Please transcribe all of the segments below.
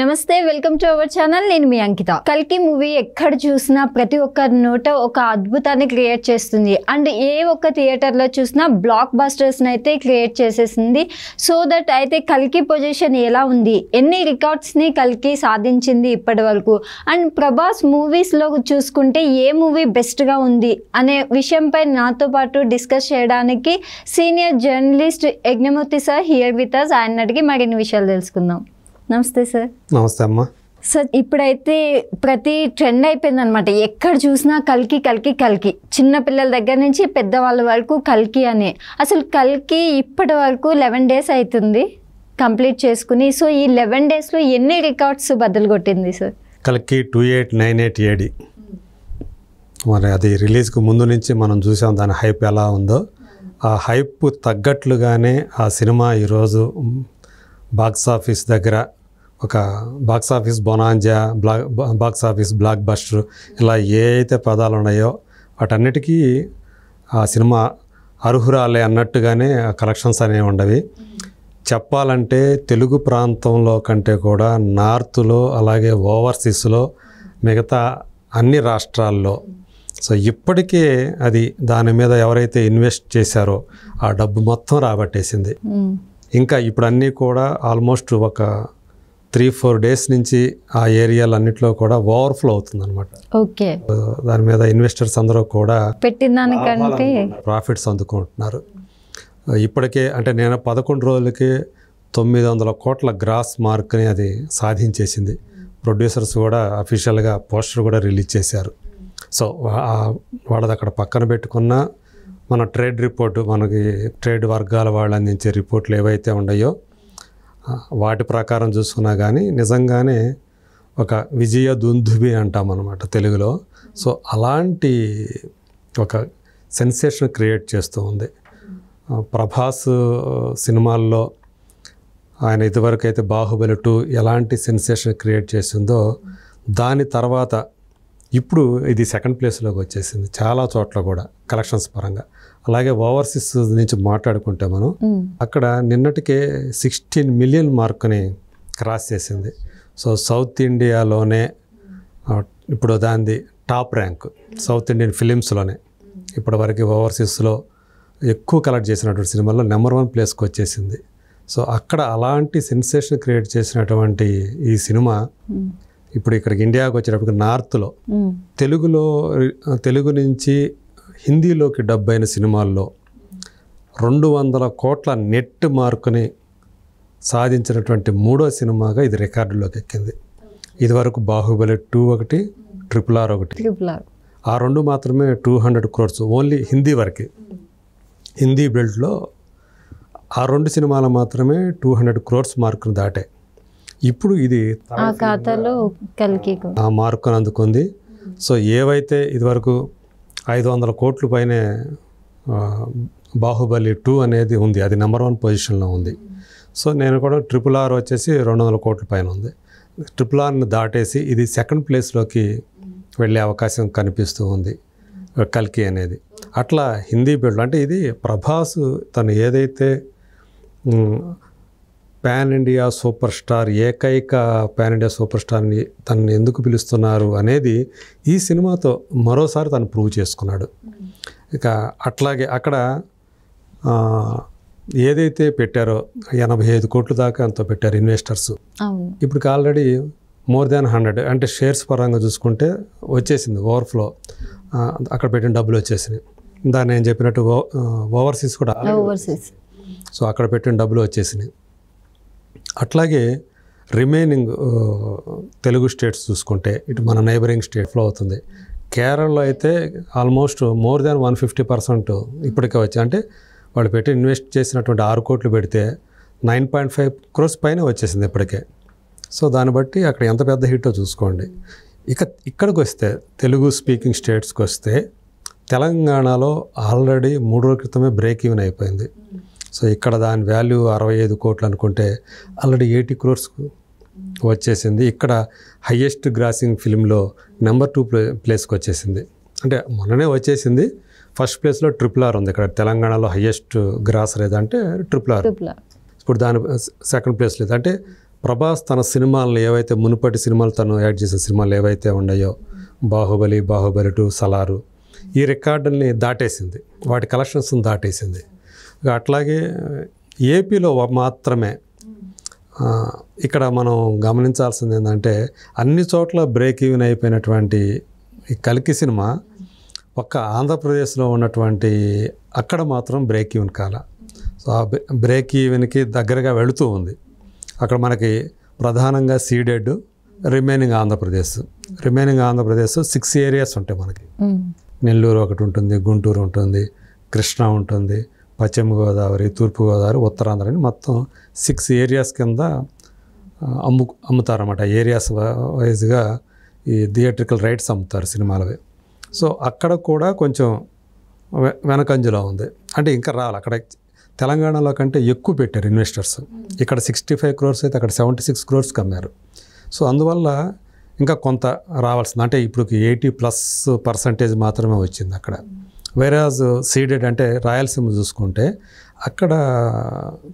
నమస్తే welcome to our channel నేను మీ అంకిత కల్కి మూవీ ఎక్కడ చూసినా ప్రతి ఒక్కరి నోట ఒక అద్భుతాన్ని క్రియేట్ చేస్తుంది అండ్ ఏ ఒక్క థియేటర్లో చూసినా బ్లాక్ బస్టర్స్ని అయితే క్రియేట్ చేసేసింది సో దట్ అయితే కల్కి పొజిషన్ ఎలా ఉంది ఎన్ని రికార్డ్స్ని కల్కి సాధించింది ఇప్పటి వరకు అండ్ ప్రభాస్ మూవీస్లో చూసుకుంటే ఏ మూవీ బెస్ట్గా ఉంది అనే విషయంపై నాతో పాటు డిస్కస్ చేయడానికి senior journalist Yagnamurthy sir here with us ఆయన అడిగి మరిన్ని విషయాలు తెలుసుకుందాం నమస్తే సార్ నమస్తే అమ్మా సార్ ఇప్పుడైతే ప్రతి ట్రెండ్ అయిపోయింది అనమాట ఎక్కడ చూసినా కల్కి కల్కి కల్కి చిన్న పిల్లల దగ్గర నుంచి పెద్దవాళ్ళ వరకు కల్కి అని అసలు కల్కి ఇప్పటి వరకు లెవెన్ డేస్ అవుతుంది కంప్లీట్ చేసుకుని సో ఈ లెవెన్ డేస్లో ఎన్ని రికార్డ్స్ బద్దలు కొట్టింది సార్ కల్కి two eight nine eight AD మరి అది రిలీజ్కి ముందు నుంచి మనం చూసాం దాని హైప్ ఎలా ఉందో ఆ హైప్ తగ్గట్లుగానే ఆ సినిమా ఈరోజు బాక్స్ ఆఫీస్ దగ్గర ఒక box office bonanza block box office blockbuster ఇలా ఏ అయితే పదాలు ఉన్నాయో వాటన్నిటికీ ఆ సినిమా అర్హురాలే అన్నట్టుగానే కలెక్షన్స్ అనేవి ఉండవి చెప్పాలంటే తెలుగు ప్రాంతంలో కంటే కూడా నార్త్లో అలాగే ఓవర్సీస్లో మిగతా అన్ని రాష్ట్రాల్లో సో ఇప్పటికే అది దాని మీద ఎవరైతే ఇన్వెస్ట్ చేశారో ఆ డబ్బు మొత్తం రాబట్టేసింది ఇంకా ఇప్పుడు అన్నీ కూడా ఆల్మోస్ట్ ఒక త్రీ ఫోర్ డేస్ నుంచి ఆ ఏరియాలన్నింటిలో కూడా ఓవర్ఫ్లో అవుతుంది అనమాట ఓకే దాని మీద ఇన్వెస్టర్స్ అందరూ కూడా పెట్టిన దానికంటే ప్రాఫిట్స్ అందుకుంటున్నారు ఇప్పటికే అంటే నేను పదకొండు రోజులకి తొమ్మిది వందల కోట్ల గ్రాస్ మార్క్ని అది సాధించేసింది ప్రొడ్యూసర్స్ కూడా అఫీషియల్గా పోస్టర్ కూడా రిలీజ్ చేశారు సో వాళ్ళది అక్కడ పక్కన పెట్టుకున్న మన ట్రేడ్ రిపోర్టు మనకి ట్రేడ్ వర్గాల వాళ్ళు అందించే రిపోర్ట్లు ఏవైతే ఉన్నాయో వాటి ప్రకారం చూసుకున్నా కానీ నిజంగానే ఒక విజయ దుందుబి అంటాం అనమాట తెలుగులో సో అలాంటి ఒక సెన్సేషన్ క్రియేట్ చేస్తూ ఉంది ప్రభాస్ సినిమాల్లో ఆయన ఇదివరకు అయితే బాహుబలి టూ ఎలాంటి సెన్సేషన్ క్రియేట్ చేసిందో దాని తర్వాత ఇప్పుడు ఇది సెకండ్ ప్లేస్లోకి వచ్చేసింది చాలా చోట్ల కూడా కలెక్షన్స్ పరంగా అలాగే ఓవర్సీస్ నుంచి మాట్లాడుకుంటే మనం అక్కడ నిన్నటికే సిక్స్టీన్ మిలియన్ మార్క్ని క్రాస్ చేసింది సో సౌత్ ఇండియాలోనే ఇప్పుడు దానిది టాప్ ర్యాంక్ సౌత్ ఇండియన్ ఫిలిమ్స్లోనే ఇప్పటివరకు ఓవర్సీస్లో ఎక్కువ కలెక్ట్ చేసినటువంటి సినిమాల్లో నెంబర్ వన్ ప్లేస్కి వచ్చేసింది సో అక్కడ అలాంటి సెన్సేషన్ క్రియేట్ చేసినటువంటి ఈ సినిమా ఇప్పుడు ఇక్కడికి ఇండియాకి వచ్చేటప్పటికి నార్త్లో తెలుగులో తెలుగు నుంచి హిందీలోకి డబ్ అయిన సినిమాల్లో రెండు వందల కోట్ల నెట్ మార్కుని సాధించినటువంటి మూడో సినిమాగా ఇది రికార్డులోకి ఎక్కింది ఇదివరకు బాహుబలి టూ ఒకటి ట్రిపుల్ ఆర్ ఒకటి ఆ రెండు మాత్రమే two hundred crores only Hindi వరకే హిందీ బెల్ట్లో ఆ రెండు సినిమాలు మాత్రమే టూ హండ్రెడ్ క్రోర్స్ మార్కును దాటాయి ఇప్పుడు ఇది ఆ మార్కును అందుకుంది సో ఏవైతే ఇదివరకు ఐదు వందల కోట్లు పైనే బాహుబలి టూ అనేది ఉంది అది నెంబర్ వన్ పొజిషన్లో ఉంది సో నేను కూడా ట్రిపుల్ ఆర్ వచ్చేసి రెండు వందల కోట్ల పైన ఉంది ట్రిపుల్ ఆర్ని దాటేసి ఇది సెకండ్ ప్లేస్లోకి వెళ్ళే అవకాశం కనిపిస్తూ ఉంది కల్కి అనేది అట్లా హిందీ బిడ్డలు అంటే ఇది ప్రభాస్ తను ఏదైతే పాన్ ఇండియా సూపర్ స్టార్ ఏకైక పాన్ ఇండియా సూపర్ స్టార్ని తనని ఎందుకు పిలుస్తున్నారు అనేది ఈ సినిమాతో మరోసారి తను ప్రూవ్ చేసుకున్నాడు ఇక అట్లాగే అక్కడ ఏదైతే పెట్టారో ఎనభై ఐదు కోట్ల దాకా అంత పెట్టారు ఇన్వెస్టర్స్ ఇప్పుడు ఆల్రెడీ మోర్ దాన్ హండ్రెడ్ అంటే షేర్స్ పరంగా చూసుకుంటే వచ్చేసింది ఓవర్ఫ్లో అక్కడ పెట్టిన డబ్బులు వచ్చేసినాయి దాన్ని నేను చెప్పినట్టు ఓవర్సీస్ కూడా సో అక్కడ పెట్టిన డబ్బులు వచ్చేసినాయి అట్లాగే రిమైనింగ్ తెలుగు స్టేట్స్ చూసుకుంటే ఇటు మన నైబరింగ్ స్టేట్లో అవుతుంది కేరళలో అయితే almost more than one fifty percent ఇప్పటికే వచ్చి అంటే వాళ్ళు పెట్టి ఇన్వెస్ట్ చేసినటువంటి ఆరు కోట్లు పెడితే నైన్ పాయింట్ ఫైవ్ క్రోస్ పైన వచ్చేసింది ఇప్పటికే సో దాన్ని బట్టి అక్కడ ఎంత పెద్ద హిట్టో చూసుకోండి ఇక ఇక్కడికి వస్తే తెలుగు స్పీకింగ్ స్టేట్స్కి వస్తే తెలంగాణలో ఆల్రెడీ మూడు రోజుల క్రితమే బ్రేక్ ఈవెన్ అయిపోయింది సో ఇక్కడ దాని వాల్యూ అరవై ఐదు కోట్లు అనుకుంటే ఆల్రెడీ ఎయిటీ క్రోర్స్ వచ్చేసింది ఇక్కడ హయ్యెస్ట్ గ్రాసింగ్ ఫిల్మ్లో నెంబర్ టూ ప్లే ప్లేస్కి వచ్చేసింది అంటే మొన్ననే వచ్చేసింది ఫస్ట్ ప్లేస్లో ట్రిపుల్ ఆర్ ఉంది ఇక్కడ తెలంగాణలో హయ్యెస్ట్ గ్రాసర్ ఏదంటే ట్రిపుల్ ఆర్ ఇప్పుడు దాని సెకండ్ ప్లేస్ లేదు అంటే ప్రభాస్ తన సినిమాలను ఏవైతే మునుపటి సినిమాలు తను యాడ్ చేసిన సినిమాలు ఏవైతే ఉన్నాయో బాహుబలి బాహుబలి టు సలారు ఈ రికార్డుల్ని దాటేసింది వాటి కలెక్షన్స్ని దాటేసింది అట్లాగే ఏపీలో మాత్రమే ఇక్కడ మనం గమనించాల్సింది ఏంటంటే అన్ని చోట్ల బ్రేక్ ఈవెన్ అయిపోయినటువంటి ఈ కలికి సినిమా ఒక్క ఆంధ్రప్రదేశ్లో ఉన్నటువంటి అక్కడ మాత్రం బ్రేక్ ఈవెన్ కాల సో ఆ బ్రేక్ ఈవెన్కి దగ్గరగా వెళుతూ ఉంది అక్కడ మనకి ప్రధానంగా ceded remaining Andhra Pradesh remaining Andhra Pradesh six areas ఉంటాయి మనకి నెల్లూరు ఒకటి ఉంటుంది గుంటూరు ఉంటుంది కృష్ణా ఉంటుంది పశ్చిమ గోదావరి తూర్పుగోదావరి ఉత్తరాంధ్ర అని మొత్తం సిక్స్ ఏరియాస్ కింద అమ్ము అమ్ముతారన్నమాట ఏరియాస్ వైజ్గా ఈ థియేట్రికల్ రైట్స్ అమ్ముతారు సినిమాలవి సో అక్కడ కూడా కొంచెం వెనకంజలో ఉంది అంటే ఇంకా రావాలి అక్కడ తెలంగాణలో కంటే ఎక్కువ పెట్టారు ఇన్వెస్టర్స్ ఇక్కడ సిక్స్టీ ఫైవ్ క్రోర్స్ అయితే అక్కడ సెవెంటీ సిక్స్ క్రోర్స్కి అమ్మారు సో అందువల్ల ఇంకా కొంత రావాల్సింది అంటే ఇప్పుడు ఎయిటీ ప్లస్ పర్సంటేజ్ మాత్రమే వచ్చింది అక్కడ వేరాజ్ సీడెడ్ uh, అంటే రాయలసీమ చూసుకుంటే అక్కడ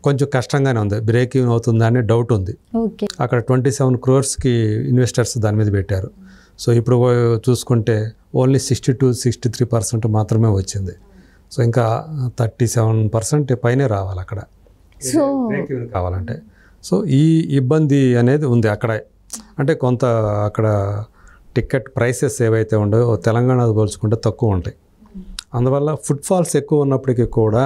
కొంచెం కష్టంగానే ఉంది బ్రేక్ ఈవెన్ అవుతుందా అనే డౌట్ ఉంది అక్కడ ట్వంటీ సెవెన్ క్రోర్స్కి ఇన్వెస్టర్స్ దాని మీద పెట్టారు సో ఇప్పుడు చూసుకుంటే only sixty to sixty three percent మాత్రమే వచ్చింది సో ఇంకా థర్టీ సెవెన్ పర్సెంట్ పైనే రావాలి అక్కడ సో కావాలంటే సో ఈ ఇబ్బంది అనేది ఉంది అక్కడ అంటే కొంత అక్కడ టికెట్ ప్రైసెస్ ఏవైతే ఉండవో తెలంగాణ పోల్చుకుంటే తక్కువ ఉంటాయి అందువల్ల ఫుడ్ ఫాల్స్ ఎక్కువ ఉన్నప్పటికీ కూడా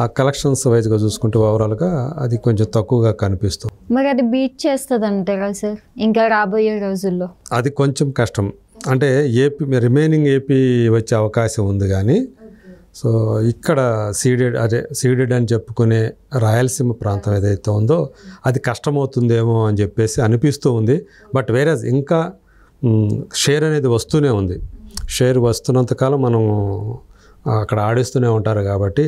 ఆ కలెక్షన్స్ వైజ్గా చూసుకుంటే ఓవరాల్గా అది కొంచెం తక్కువగా కనిపిస్తుంది మరి అది బీట్ చేస్తుంది అంటారా సార్ ఇంకా రాబోయే రోజుల్లో అది కొంచెం కష్టం అంటే ఏపీ రిమైనింగ్ ఏపీ వచ్చే అవకాశం ఉంది కానీ సో ఇక్కడ సీడెడ్ అదే సీడెడ్ అని చెప్పుకునే రాయలసీమ ప్రాంతం ఏదైతే ఉందో అది కష్టమవుతుందేమో అని చెప్పేసి అనిపిస్తూ ఉంది బట్ వేరే ఇంకా షేర్ అనేది వస్తూనే ఉంది షేర్ వస్తున్నంతకాలం మనం అక్కడ ఆడిస్తూనే ఉంటారు కాబట్టి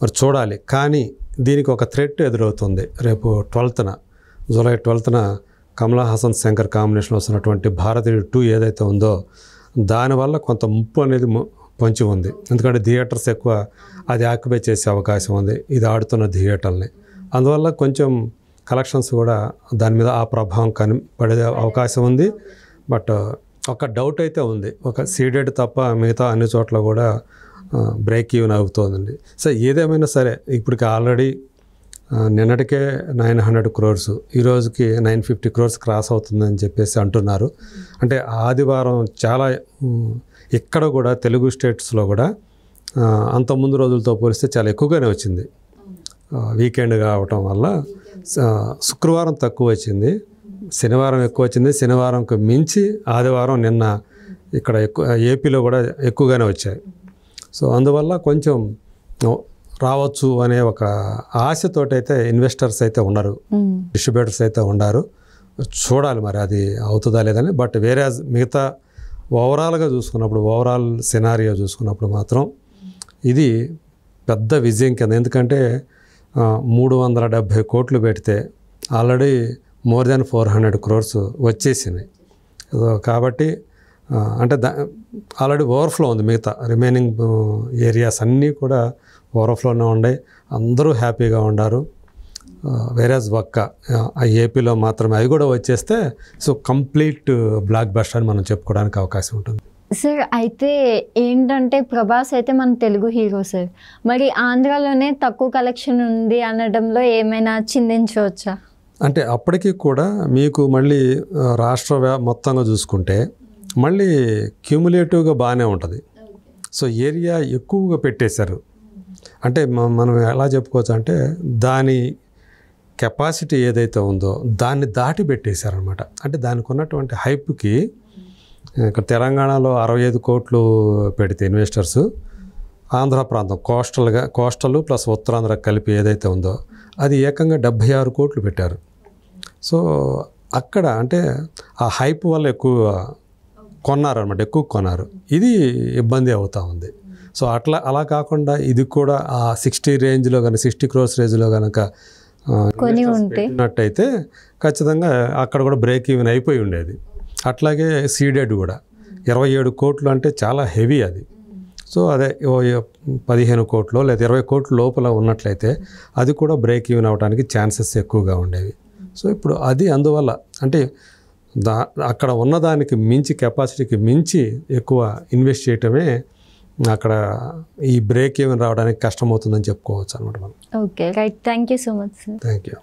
మరి చూడాలి కానీ దీనికి ఒక థ్రెట్ ఎదురవుతుంది రేపు ట్వెల్త్న జూలై ట్వెల్త్న కమలా హాసన్ శంకర్ కాంబినేషన్ వస్తున్నటువంటి భారతీయుడు టూ ఏదైతే ఉందో దానివల్ల కొంత ముప్పు అనేది పొంచి ఉంది ఎందుకంటే థియేటర్స్ ఎక్కువ అది ఆక్యుపై చేసే అవకాశం ఉంది ఇది ఆడుతున్న థియేటర్ని అందువల్ల కొంచెం కలెక్షన్స్ కూడా దాని మీద ఆ ప్రభావం కనిపడే అవకాశం ఉంది బట్ ఒక డౌట్ అయితే ఉంది ఒక సీడెడ్ తప్ప మిగతా అన్ని చోట్ల కూడా బ్రేక్ ఈవెన్ అవుతోందండి సో ఏదేమైనా సరే ఇప్పటికి ఆల్రెడీ నిన్నటికే నైన్ హండ్రెడ్ క్రోర్స్ ఈరోజుకి నైన్ ఫిఫ్టీ క్రోర్స్ క్రాస్ అవుతుందని చెప్పేసి అంటున్నారు అంటే ఆదివారం చాలా ఇక్కడ కూడా తెలుగు స్టేట్స్లో కూడా అంత ముందు రోజులతో పోలిస్తే చాలా ఎక్కువగానే వచ్చింది వీకెండ్ కావటం వల్ల శుక్రవారం తక్కువ వచ్చింది శనివారం ఎక్కువ వచ్చింది శనివారంకు మించి ఆదివారం నిన్న ఇక్కడ ఎక్కువ ఏపీలో కూడా ఎక్కువగానే వచ్చాయి సో అందువల్ల కొంచెం రావచ్చు అనే ఒక ఆశతోటైతే ఇన్వెస్టర్స్ అయితే ఉన్నారు డిస్ట్రిబ్యూటర్స్ అయితే ఉండారు చూడాలి మరి అది అవుతుందా లేదని బట్ వేరే మిగతా ఓవరాల్గా చూసుకున్నప్పుడు ఓవరాల్ సినారియో చూసుకున్నప్పుడు మాత్రం ఇది పెద్ద విజయం కింద ఎందుకంటే మూడు వందల డెబ్భై కోట్లు పెడితే already more than four hundred crores వచ్చేసినాయి కాబట్టి అంటే దా ఆల్రెడీ ఓవర్ఫ్లో ఉంది మిగతా రిమైనింగ్ ఏరియాస్ అన్నీ కూడా ఓవర్ఫ్లోనే ఉండే అందరూ హ్యాపీగా ఉండారు వేరేస్ ఒక్క ఏపీలో మాత్రమే అవి కూడా వచ్చేస్తే సో కంప్లీట్ బ్లాక్ బస్టర్ అని మనం చెప్పుకోవడానికి అవకాశం ఉంటుంది సార్ అయితే ఏంటంటే ప్రభాస్ అయితే మన తెలుగు హీరో సార్ మరి ఆంధ్రాలోనే తక్కువ కలెక్షన్ ఉంది అనడంలో ఏమైనా చిందించవచ్చా అంటే అప్పటికి కూడా మీకు మళ్ళీ రాష్ట్ర మొత్తంగా చూసుకుంటే మళ్ళీ క్యూములేటివ్గా బాగానే ఉంటుంది సో ఏరియా ఎక్కువగా పెట్టేశారు అంటే మనం ఎలా చెప్పుకోవచ్చు అంటే దాని కెపాసిటీ ఏదైతే ఉందో దాన్ని దాటి పెట్టేశారనమాట అంటే దానికి ఉన్నటువంటి హైప్కి ఇక్కడ తెలంగాణలో అరవై ఐదు కోట్లు పెడితే ఇన్వెస్టర్స్ ఆంధ్ర ప్రాంతం కోస్టల్గా కోస్టల్ ప్లస్ ఉత్తరాంధ్ర కలిపి ఏదైతే ఉందో అది ఏకంగా డెబ్భై ఆరు కోట్లు పెట్టారు సో అక్కడ అంటే ఆ హైప్ వల్ల ఎక్కువ కొన్నారనమాట ఎక్కువ కొన్నారు ఇది ఇబ్బంది అవుతూ ఉంది సో అట్లా అలా కాకుండా ఇది కూడా ఆ సిక్స్టీ రేంజ్లో కనుక సిక్స్టీ క్రోర్స్ రేంజ్లో కనుక కొని ఉంటే ఖచ్చితంగా అక్కడ కూడా బ్రేక్ ఈవెన్ అయిపోయి ఉండేది అట్లాగే సీడెడ్ కూడా ఇరవై ఏడు కోట్లు అంటే చాలా హెవీ అది సో అదే పదిహేను కోట్లు లేదా ఇరవై కోట్ల లోపల ఉన్నట్లయితే అది కూడా బ్రేక్ ఈవెన్ అవడానికి ఛాన్సెస్ ఎక్కువగా ఉండేవి సో ఇప్పుడు అది అందువల్ల అంటే దా అక్కడ ఉన్నదానికి మించి కెపాసిటీకి మించి ఎక్కువ ఇన్వెస్ట్ చేయటమే అక్కడ ఈ బ్రేక్ ఏమైనా రావడానికి కష్టమవుతుందని చెప్పుకోవచ్చు అనమాట మనం okay right thank you so much sir thank you